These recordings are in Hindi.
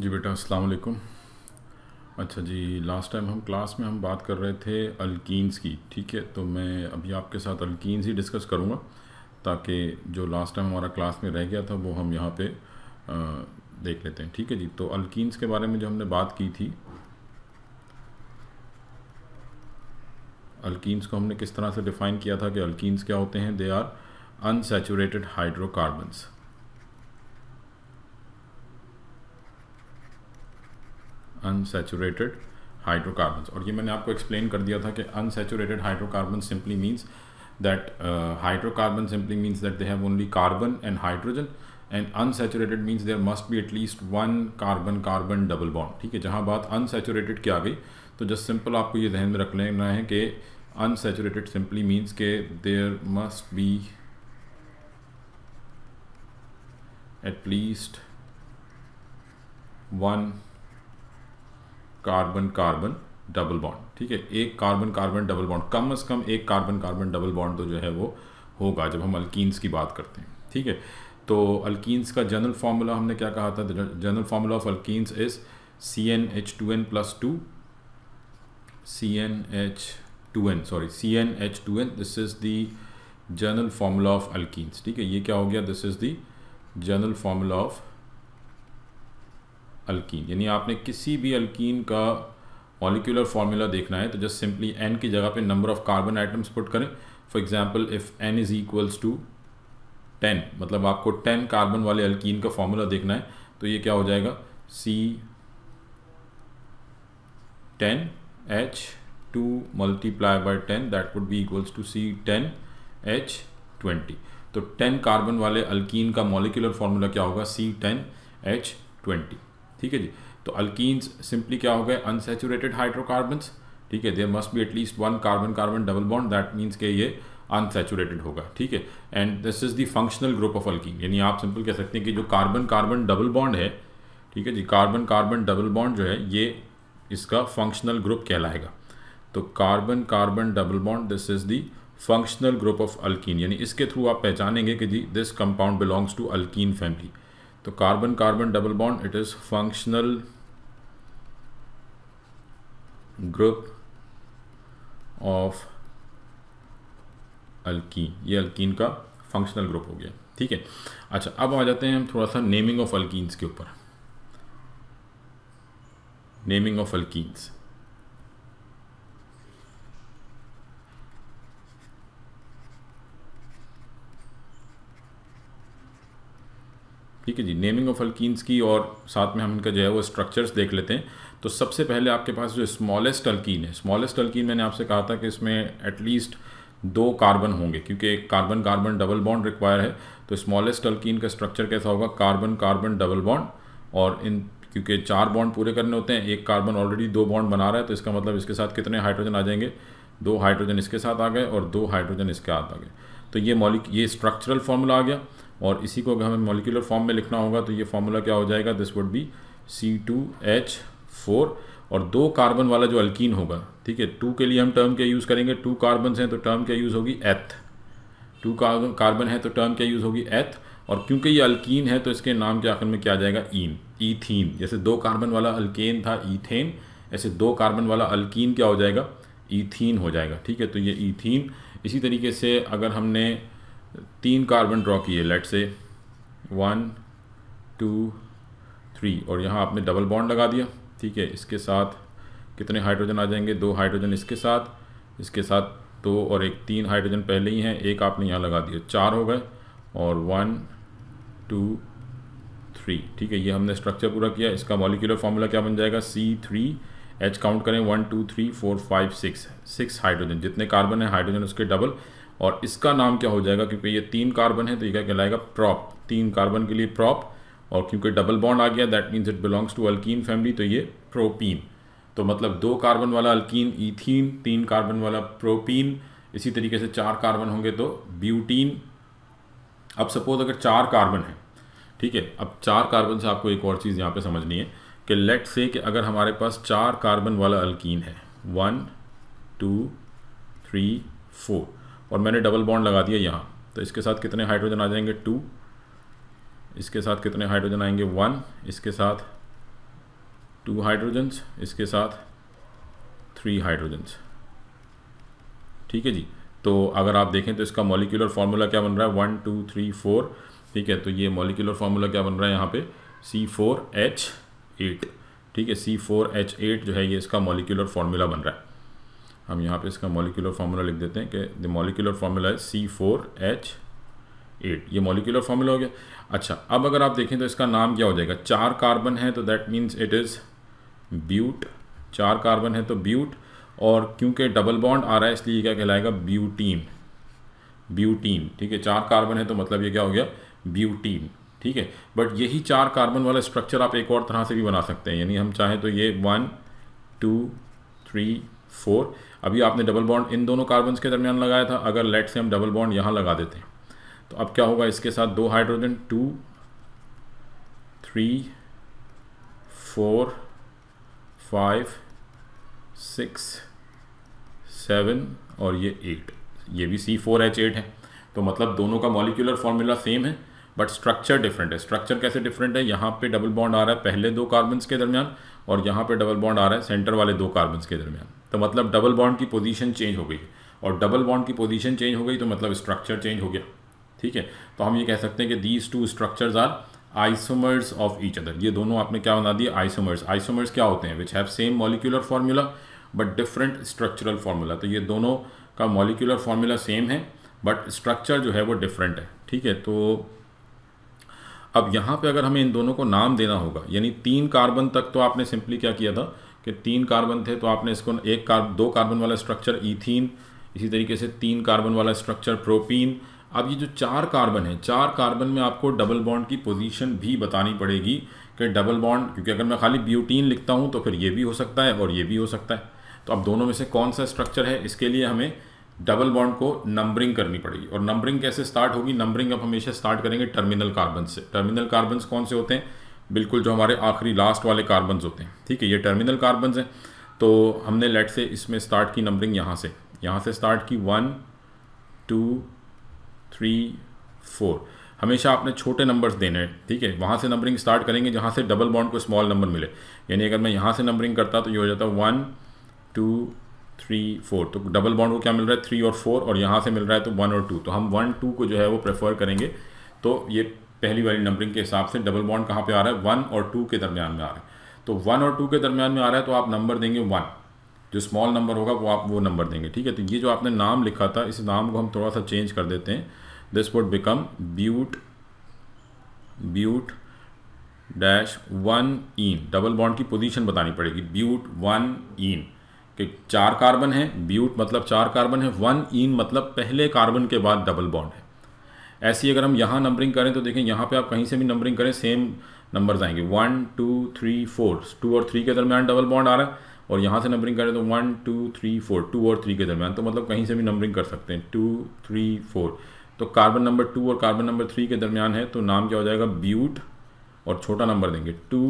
जी बेटा अस्सलाम वालेकुम अच्छा जी लास्ट टाइम हम क्लास में हम बात कर रहे थे अल्कीन्स की ठीक है तो मैं अभी आपके साथ अल्कीन्स ही डिस्कस करूँगा ताकि जो लास्ट टाइम हमारा क्लास में रह गया था वो हम यहाँ पे आ, देख लेते हैं ठीक है जी तो अल्कीन्स के बारे में जो हमने बात की थी अल्कीन्स को हमने किस तरह से डिफ़ाइन किया था कि अल्कीन्स क्या होते हैं they are unsaturated hydrocarbons unsaturated hydrocarbons और ये मैंने आपको एक्सप्लेन कर दिया था कि unsaturated hydrocarbon simply means that hydrocarbon simply means that they have only carbon and hydrogen and unsaturated means there must be at least one carbon carbon double bond ठीक है जहाँ बात अनसेचुरेटेड की आ गई तो जस्ट सिंपल आपको ये ध्यान में रख लेना है कि अनसेचुरेटेड सिंपली मीन्स के there must be at least one carbon carbon double bond ठीक है एक कार्बन कार्बन डबल बॉन्ड कम से कम एक कार्बन कार्बन डबल बॉन्ड तो जो है वो होगा जब हम अल्कीस की बात करते हैं ठीक है तो अल्कीन्स का जनरल फार्मूला हमने क्या कहा था general formula of alkenes is C n H two n plus two C n H two n sorry C n H two n this is the general formula of alkenes ठीक है ये क्या हो गया this is the general formula of alkene यानी आपने किसी भी अल्कीन का मॉलिकुलर फार्मूला देखना है तो जस्ट सिंपली एन की जगह पे number of carbon atoms put करें for example if n is equals to ten मतलब आपको टेन कार्बन वाले अल्कीन का फार्मूला देखना है तो ये क्या हो जाएगा C ten H two multiply by ten that would be equals to C ten H twenty तो टेन कार्बन वाले अल्कीन का मॉलिकुलर फार्मूला क्या होगा सी टेन एच ट्वेंटी ठीक है जी तो अल्किन्स सिंपली क्या हो गए अनसेचुरेटेड हाइड्रोकार्बन्स ठीक है there must be at least one carbon carbon double bond that means के ये अनसेचुरेटेड होगा ठीक है and this is the functional group of alkene यानी आप सिंपल कह सकते हैं कि जो कार्बन कार्बन डबल बॉन्ड है ठीक है जी कार्बन कार्बन डबल बॉन्ड जो है ये इसका फंक्शनल ग्रुप कहलाएगा तो carbon carbon double bond this is the functional group of alkene यानी इसके थ्रू आप पहचानेंगे कि जी this compound belongs to alkene family तो carbon carbon double bond it is functional group of alkene ये अल्कीन का फंक्शनल ग्रुप हो गया ठीक है अच्छा अब आ जाते हैं हम थोड़ा सा नेमिंग ऑफ अल्कीन्स के ऊपर नेमिंग ऑफ अल्कीन्स ठीक है जी नेमिंग ऑफ अल्कीन्स की और साथ में हम इनका जो है वो स्ट्रक्चर्स देख लेते हैं तो सबसे पहले आपके पास जो स्मॉलेस्ट अल्कीन है स्मॉलेस्ट अल्कीन मैंने आपसे कहा था कि इसमें एटलीस्ट दो कार्बन होंगे क्योंकि एक carbon carbon double bond require है तो स्मॉलेस्ट अल्कीन का स्ट्रक्चर कैसा होगा कार्बन कार्बन डबल बॉन्ड और इन क्योंकि चार बॉन्ड पूरे करने होते हैं एक कार्बन ऑलरेडी दो बॉन्ड बना रहा है तो इसका मतलब इसके साथ कितने हाइड्रोजन आ जाएंगे दो हाइड्रोजन इसके साथ आ गए और दो हाइड्रोजन इसके साथ आ गए तो ये मॉलिक ये स्ट्रक्चरल फॉर्मूला आ गया और इसी को अगर हमें मॉलिकुलर फॉर्म में लिखना होगा तो ये फार्मूला क्या हो जाएगा this would be C two H four और दो कार्बन वाला जो अल्कीन होगा ठीक है टू के लिए हम टर्म क्या यूज़ करेंगे टू कार्बन हैं तो टर्म क्या यूज़ होगी एथ टू कार्बन है तो टर्म क्या यूज़ होगी एथ और क्योंकि ये अल्कीन है तो इसके नाम के आखिर में क्या आ जाएगा ईन ईथीन जैसे दो कार्बन वाला अल्केन था ईथेन ऐसे दो कार्बन वाला अल्कीन क्या हो जाएगा ईथीन हो जाएगा ठीक है तो ये ईथीन इसी तरीके से अगर हमने तीन कार्बन ड्रॉ किए let's say one two three और यहाँ आपने डबल बॉन्ड लगा दिया ठीक है इसके साथ कितने हाइड्रोजन आ जाएंगे दो हाइड्रोजन इसके साथ इसके साथ दो और एक तीन हाइड्रोजन पहले ही हैं एक आपने यहाँ लगा दिया चार हो गए और वन टू थ्री ठीक है ये हमने स्ट्रक्चर पूरा किया इसका मॉलिकुलर फार्मूला क्या बन जाएगा सी थ्री एच काउंट करें one two three four five six six hydrogen जितने कार्बन है हाइड्रोजन उसके डबल और इसका नाम क्या हो जाएगा क्योंकि ये तीन कार्बन है तो ये क्या कहलाएगा प्रॉप तीन कार्बन के लिए प्रॉप और क्योंकि डबल बॉन्ड आ गया that means it belongs to alkene family तो ये प्रोपीन तो मतलब दो कार्बन वाला अल्कीन ईथीन तीन कार्बन वाला प्रोपीन इसी तरीके से चार कार्बन होंगे तो ब्यूटीन अब सपोज अगर चार कार्बन है ठीक है अब चार कार्बन से आपको एक और चीज़ यहाँ पे समझनी है कि लेट से कि अगर हमारे पास चार कार्बन वाला अल्कीन है वन टू थ्री फोर और मैंने डबल बॉन्ड लगा दिया यहाँ तो इसके साथ कितने हाइड्रोजन आ जाएंगे टू इसके साथ कितने हाइड्रोजन आएंगे वन इसके साथ टू हाइड्रोजन्स इसके साथ थ्री हाइड्रोजन्स ठीक है जी तो अगर आप देखें तो इसका मॉलिकुलर फार्मूला क्या बन रहा है वन टू थ्री फोर ठीक है तो ये मॉलिकुलर फार्मूला क्या बन रहा है यहाँ पे सी फोर एच एट ठीक है सी फोर एच एट जो है ये इसका मॉलिकुलर फार्मूला बन रहा है हम यहाँ पे इसका मॉलिकुलर फार्मूला लिख देते हैं कि द मॉलिकुलर फार्मूला है सी फोर एच एट ये मॉलिकुलर फार्मूला हो गया अच्छा अब अगर आप देखें तो इसका नाम क्या हो जाएगा चार कार्बन है तो that means it is bute चार कार्बन है तो ब्यूट और क्योंकि डबल बॉन्ड आ रहा है इसलिए क्या कहलाएगा ब्यूटीन ब्यूटीन ठीक है चार कार्बन है तो मतलब ये क्या हो गया ब्यूटीन ठीक है बट यही चार कार्बन वाला स्ट्रक्चर आप एक और तरह से भी बना सकते हैं यानी हम चाहें तो ये वन टू थ्री फोर अभी आपने डबल बॉन्ड इन दोनों कार्बन के दरमियान लगाया था अगर लेट से हम डबल बॉन्ड यहाँ लगा देते तो अब क्या होगा इसके साथ दो hydrogen two three four five six seven और ये एट ये भी सी फोर एच एट है तो मतलब दोनों का मॉलिक्यूलर फार्मूला सेम है बट स्ट्रक्चर डिफरेंट है स्ट्रक्चर कैसे डिफरेंट है यहाँ पे डबल बॉन्ड आ रहा है पहले दो कार्बन्स के दरमियान और यहाँ पे डबल बॉन्ड आ रहा है सेंटर वाले दो कार्बन के दरमियान तो मतलब डबल बॉन्ड की पोजीशन चेंज हो गई और डबल बॉन्ड की पोजीशन चेंज हो गई तो मतलब स्ट्रक्चर चेंज हो गया ठीक है तो हम ये कह सकते हैं कि these two structures are isomers of each other ये दोनों आपने क्या बना दिया आइसोमर्स आइसोमर्स क्या होते हैं which have same molecular formula but different structural formula तो ये दोनों का मॉलिकुलर फार्मूला सेम है बट स्ट्रक्चर जो है वो डिफरेंट है ठीक है तो अब यहाँ पे अगर हमें इन दोनों को नाम देना होगा यानी तीन कार्बन तक तो आपने सिंपली क्या किया था कि तीन कार्बन थे तो आपने इसको एक कार्ब दो कार्बन वाला स्ट्रक्चर ईथीन इसी तरीके से तीन कार्बन वाला स्ट्रक्चर प्रोपीन अब ये जो चार कार्बन है चार कार्बन में आपको डबल बॉन्ड की पोजीशन भी बतानी पड़ेगी कि डबल बॉन्ड क्योंकि अगर मैं खाली ब्यूटीन लिखता हूँ तो फिर ये भी हो सकता है और ये भी हो सकता है तो अब दोनों में से कौन सा स्ट्रक्चर है इसके लिए हमें डबल बॉन्ड को नंबरिंग करनी पड़ेगी और नंबरिंग कैसे स्टार्ट होगी नंबरिंग अब हमेशा स्टार्ट करेंगे टर्मिनल कार्बन से टर्मिनल कार्बन कौन से होते हैं बिल्कुल जो हमारे आखिरी लास्ट वाले कार्बन होते हैं ठीक है ये टर्मिनल कार्बन हैं तो हमने लेट से इसमें स्टार्ट की नंबरिंग यहाँ से यहाँ से स्टार्ट की वन टू थ्री फोर हमेशा आपने छोटे नंबर्स देने हैं ठीक है वहाँ से नंबरिंग स्टार्ट करेंगे जहाँ से डबल बॉन्ड को स्मॉल नंबर मिले यानी अगर मैं यहाँ से नंबरिंग करता तो ये हो जाता वन टू थ्री फोर तो डबल बॉन्ड को क्या मिल रहा है थ्री और फोर और यहाँ से मिल रहा है तो वन और टू तो हम वन टू को जो है वो प्रेफर करेंगे तो ये पहली वाली नंबरिंग के हिसाब से डबल बॉन्ड कहाँ पे आ रहा है वन और टू के दरमियान में आ रहा है तो वन और टू के दरमियान में आ रहा है तो आप नंबर देंगे वन जो स्मॉल नंबर होगा वो आप वो नंबर देंगे ठीक है तो ये जो आपने नाम लिखा था इस नाम को हम थोड़ा सा चेंज कर देते हैं this would become bute bute dash one ene double bond की पोजीशन बतानी पड़ेगी ब्यूट वन इन कि चार कार्बन है ब्यूट मतलब चार कार्बन है वन इन मतलब पहले कार्बन के बाद डबल बॉन्ड है ऐसी अगर हम यहाँ नंबरिंग करें तो देखें यहाँ पे आप कहीं से भी नंबरिंग करें सेम नंबर्स आएंगे one two three four two और थ्री के दरमियान डबल बॉन्ड आ रहा है और यहाँ से नंबरिंग करें तो one two three four two और थ्री के दरमियान तो मतलब कहीं से भी नंबरिंग कर सकते हैं टू थ्री फोर तो कार्बन नंबर टू और कार्बन नंबर थ्री के दरमियान है तो नाम क्या हो जाएगा ब्यूट और छोटा नंबर देंगे टू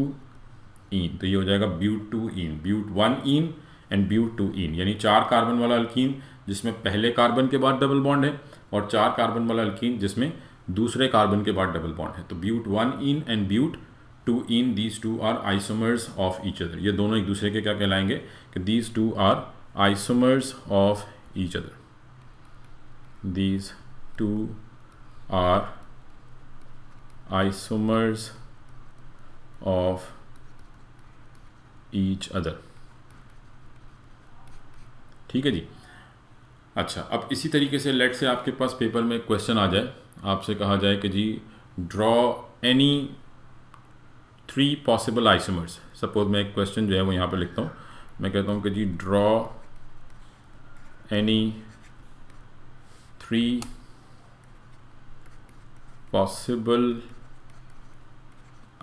इन तो ये हो जाएगा bute two ene bute one ene and bute two ene यानी चार कार्बन वाला अल्कीन जिसमें पहले कार्बन के बाद डबल बॉन्ड है और चार कार्बन वाला अल्कीन जिसमें दूसरे कार्बन के बाद डबल बॉन्ड है तो bute one ene and bute two ene these two are isomers of each other ये दोनों एक दूसरे के क्या कहलाएंगे कि these two are isomers of each other these two are isomers of each other ठीक है जी अच्छा अब इसी तरीके से लेट से आपके पास पेपर में क्वेश्चन आ जाए आपसे कहा जाए कि जी draw any three possible isomers suppose मैं एक क्वेश्चन जो है वो यहाँ पे लिखता हूँ मैं कहता हूँ कि जी draw any three possible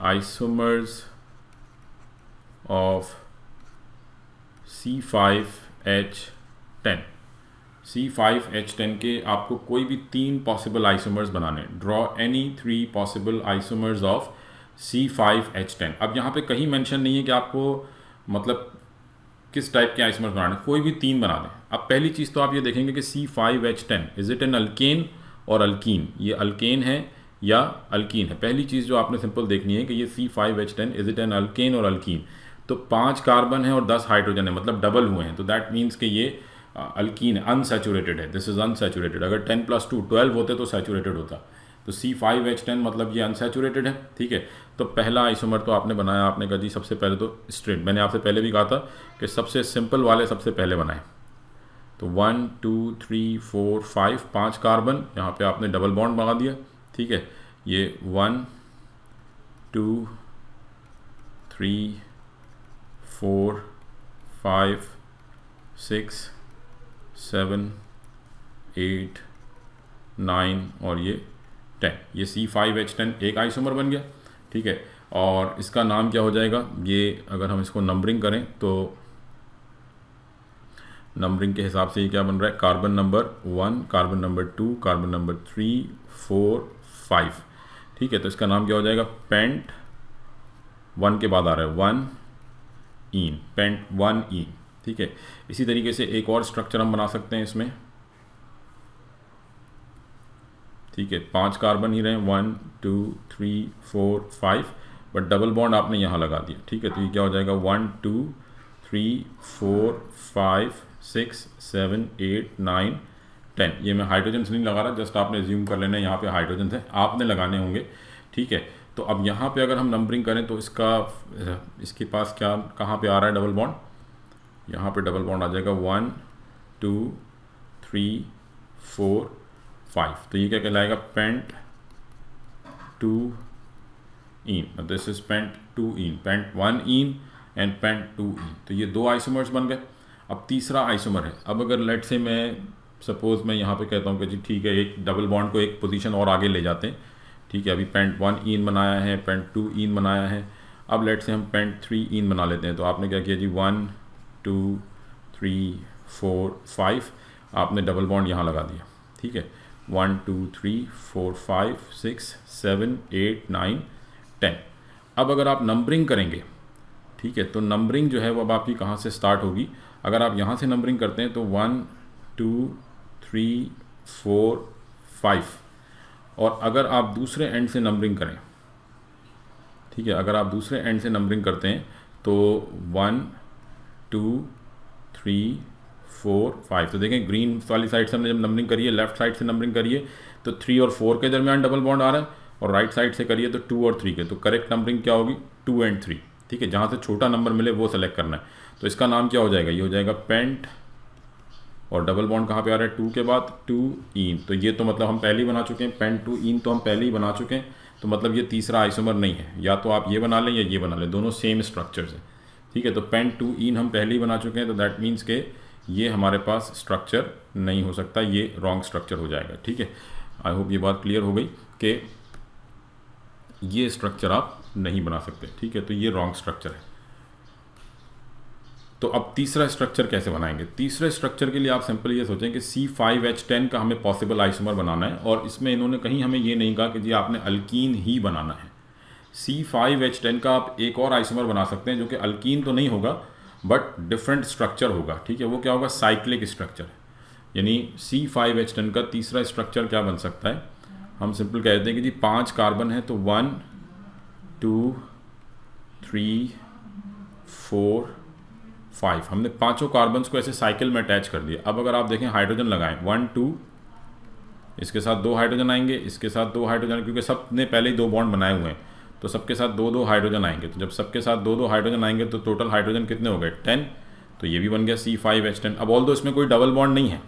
isomers of C five H ten C five H ten के आपको कोई भी तीन पॉसिबल आइसोमर्स बनाने draw any three possible isomers of C five H ten अब यहाँ पे कहीं मेंशन नहीं है कि आपको मतलब किस टाइप के आइसोमर्स बनाने कोई भी तीन बना दें अब पहली चीज़ तो आप ये देखेंगे कि C five H ten is it an alkane और अल्कीन ये अल्केन है या अल्कीन है पहली चीज़ जो आपने सिंपल देखनी है कि ये C five H ten is it an alkane और अल्कीन तो पाँच कार्बन है और दस हाइड्रोजन है मतलब डबल हुए हैं तो दैट मीन्स कि ये अल्कीन हाँ, है अनसेचुरेटेड है दिस इज़ अनसेचुरेटेड अगर टेन प्लस टू ट्वेल्व होते तो सेचुरेटेड होता तो सी फाइव एच टेन मतलब ये अनसेचुरेटेड है ठीक है तो पहला आइसोमर तो आपने बनाया आपने कहा जी सबसे पहले तो स्ट्रेट मैंने आपसे पहले भी कहा था कि सबसे सिंपल वाले सबसे पहले बनाए तो one two three four five पाँच कार्बन यहाँ पे आपने डबल बॉन्ड बना दिया ठीक है ये one two three four five six seven eight nine और ये टेन ये सी फाइव एच टेन एक आइसोमर बन गया ठीक है और इसका नाम क्या हो जाएगा ये अगर हम इसको नंबरिंग करें तो नंबरिंग के हिसाब से ये क्या बन रहा है carbon number one carbon number two carbon number three four five ठीक है तो इसका नाम क्या हो जाएगा पेंट वन के बाद आ रहा है one ene pent one ene ठीक है इसी तरीके से एक और स्ट्रक्चर हम बना सकते हैं इसमें ठीक है पांच कार्बन ही रहे one two three four five but double bond आपने यहाँ लगा दिया ठीक है तो ये क्या हो जाएगा one two three four five six seven eight nine ten ये मैं हाइड्रोजन से नहीं लगा रहा जस्ट आपने ज्यूम कर लेना है यहाँ पे हाइड्रोजन है आपने लगाने होंगे ठीक है तो अब यहाँ पे अगर हम नंबरिंग करें तो इसका इसके पास क्या कहाँ पे आ रहा है डबल बॉन्ड यहाँ पे डबल बॉन्ड आ जाएगा one two three four five तो ये क्या कहलाएगा pent two ene this is pent two ene pent one ene and pent two ene तो ये दो आइसोमर्स बन गए अब तीसरा आइसोमर है अब अगर लेट से मैं सपोज मैं यहाँ पे कहता हूँ कि जी ठीक है एक डबल बॉन्ड को एक पोजीशन और आगे ले जाते हैं ठीक है अभी पेंट वन इन बनाया है पेंट टू इन बनाया है अब लेट से हम पेंट थ्री इन बना लेते हैं तो आपने क्या किया जी one two three four five आपने डबल बॉन्ड यहाँ लगा दिया ठीक है one two three four five six seven eight nine ten अब अगर आप नंबरिंग करेंगे ठीक है तो नंबरिंग जो है वह अब आपकी कहाँ से स्टार्ट होगी अगर आप यहाँ से नंबरिंग करते हैं तो one two three four five और अगर आप दूसरे एंड से नंबरिंग करें ठीक है अगर आप दूसरे एंड से नंबरिंग करते हैं तो one two three four five तो देखें ग्रीन वाली साइड से हमने जब नंबरिंग करिए लेफ्ट साइड से नंबरिंग करिए तो थ्री और फोर के दरमियान डबल बॉन्ड आ रहा है और राइट साइड से करिए तो टू और थ्री के तो करेक्ट नंबरिंग क्या होगी टू एंड थ्री ठीक है जहाँ से छोटा नंबर मिले वो सेलेक्ट करना है तो इसका नाम क्या हो जाएगा ये हो जाएगा पेंट और डबल बॉन्ड कहाँ पे आ रहा है टू के बाद टू इन तो ये तो मतलब हम पहले ही बना चुके हैं पेंट टू इन तो हम पहले ही बना चुके हैं तो मतलब ये तीसरा आइसोमर नहीं है या तो आप ये बना लें या ये बना लें दोनों सेम स्ट्रक्चर्स हैं ठीक है तो पेन टू इन हम पहले ही बना चुके हैं तो दैट मीन्स के ये हमारे पास स्ट्रक्चर नहीं हो सकता ये रॉन्ग स्ट्रक्चर हो जाएगा ठीक है आई होप ये बात क्लियर हो गई कि ये स्ट्रक्चर आप नहीं बना सकते ठीक है तो ये रॉन्ग स्ट्रक्चर है तो अब तीसरा स्ट्रक्चर कैसे बनाएंगे तीसरे स्ट्रक्चर के लिए आप सिंपल ये सोचें कि सी फाइव एच टेन का हमें पॉसिबल आइसोमर बनाना है और इसमें इन्होंने कहीं हमें ये नहीं कहा कि जी आपने अल्कीन ही बनाना है सी फाइव एच टेन का आप एक और आइसोमर बना सकते हैं जो कि अल्कीन तो नहीं होगा बट डिफरेंट स्ट्रक्चर होगा ठीक है वो क्या होगा साइक्लिक स्ट्रक्चर यानी सी फाइव एच टेन का तीसरा स्ट्रक्चर क्या बन सकता है हम सिंपल कह देते हैं कि जी पांच कार्बन है तो one two three four five हमने पांचों कार्बन्स को ऐसे साइकिल में अटैच कर दिया अब अगर आप देखें हाइड्रोजन लगाएं वन टू इसके साथ दो हाइड्रोजन आएंगे इसके साथ दो हाइड्रोजन क्योंकि सब ने पहले ही दो बॉन्ड बनाए हुए हैं तो सबके साथ दो दो हाइड्रोजन आएंगे तो जब सबके साथ दो दो हाइड्रोजन आएंगे तो टोटल हाइड्रोजन कितने हो गए टेन तो ये भी बन गया सी फाइव एच टेन अब ऑल दो इसमें कोई डबल बॉन्ड नहीं है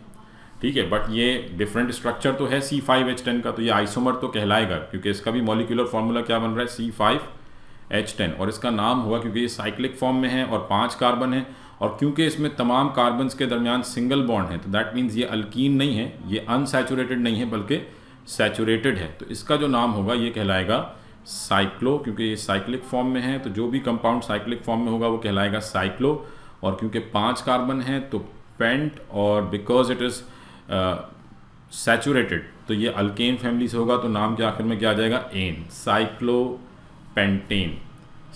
ठीक है बट ये डिफरेंट स्ट्रक्चर तो है सी फाइव एच टेन का तो ये आइसोमर तो कहलाएगा क्योंकि इसका भी मॉलिकुलर फॉर्मूला क्या बन रहा है सी फाइव एच टेन और इसका नाम हुआ क्योंकि ये साइक्लिक फॉर्म में है और पाँच कार्बन है और क्योंकि इसमें तमाम कार्बन के दरमियान सिंगल बॉन्ड है तो दैट मीन्स ये अल्कीन नहीं है ये अनसेचुरेटेड नहीं है बल्कि सेचुरेटेड है तो इसका जो नाम होगा ये कहलाएगा साइक्लो क्योंकि ये साइक्लिक फॉर्म में है तो जो भी कंपाउंड साइक्लिक फॉर्म में होगा वो कहलाएगा साइक्लो और क्योंकि पांच कार्बन है तो पेंट और बिकॉज इट इज़ सेचूरेटेड तो ये अल्केन फैमिली से होगा तो नाम के आखिर में क्या आ जाएगा n cyclopentane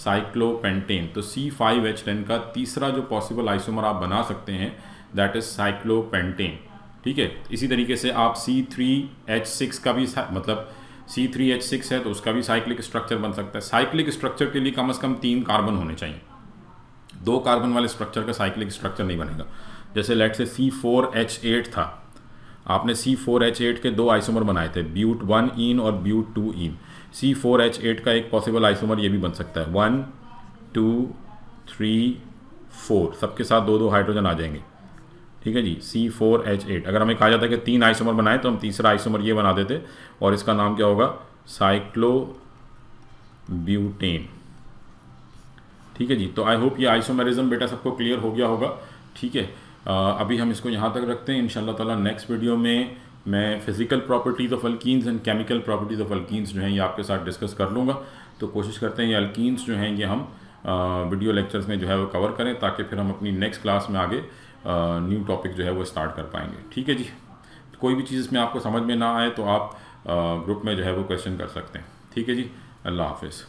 cyclopentane तो सी फाइव एच टेन का तीसरा जो पॉसिबल आइसोमर आप बना सकते हैं दैट इज़ साइक्लो पेंटेन ठीक है इसी तरीके से आप सी थ्री एच सिक्स का भी मतलब सी थ्री एच सिक्स है तो उसका भी साइक्लिक स्ट्रक्चर बन सकता है साइक्लिक स्ट्रक्चर के लिए कम से कम तीन कार्बन होने चाहिए दो कार्बन वाले स्ट्रक्चर का साइक्लिक स्ट्रक्चर नहीं बनेगा जैसे लेट से सी फोर एच एट था आपने सी फोर एच एट के दो आइसोमर बनाए थे ब्यूट वन इन और but two ene C four H eight का एक पॉसिबल आइसोमर ये भी बन सकता है वन टू थ्री फोर सबके साथ दो दो हाइड्रोजन आ जाएंगे ठीक है जी सी फोर एच एट अगर हमें कहा जाता है कि तीन आइसोमर बनाए तो हम तीसरा आइसोमर ये बना देते और इसका नाम क्या होगा साइक्लो ब्यूटेन ठीक है जी तो आई होप ये आइसोमेरिज्म बेटा सबको क्लियर हो गया होगा ठीक है अभी हम इसको यहाँ तक रखते हैं इन ताला नेक्स्ट वीडियो में मैं physical properties of alkenes and chemical properties of alkenes जो हैं ये आपके साथ डिस्कस कर लूँगा तो कोशिश करते हैं ये अल्कीन्स जो हैं ये हम वीडियो लेक्चर्स में जो है वो कवर करें ताकि फिर हम अपनी नेक्स्ट क्लास में आगे न्यू टॉपिक जो है वो स्टार्ट कर पाएंगे ठीक है जी कोई भी चीज़ इसमें आपको समझ में ना आए तो आप ग्रुप में जो है वो क्वेश्चन कर सकते हैं ठीक है जी अल्लाह हाफिज़